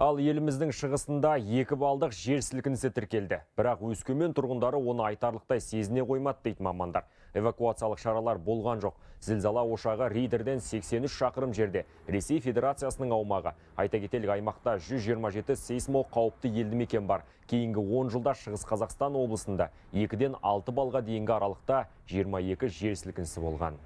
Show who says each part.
Speaker 1: Ал еліміздің шығысында екі балдық жер сілкінісі тіркелді. Бірақ өскемен тұрғындары оны айтарлықтай сезіне қоймады дейді мамандар. Эвакуациялық шаралар болған жоқ. Зілзала ошағы рейдерден 83 шақырым жерде, Ресей Федерациясының аумағы. Айта кетелік аймақта 127 сейсмо қауіпті елді мекен бар. Кейінгі 10 жылда Шығыс Қазақстан облысында екіден 6 балға дейінгі аралықта 22 жер сілкінісі болған.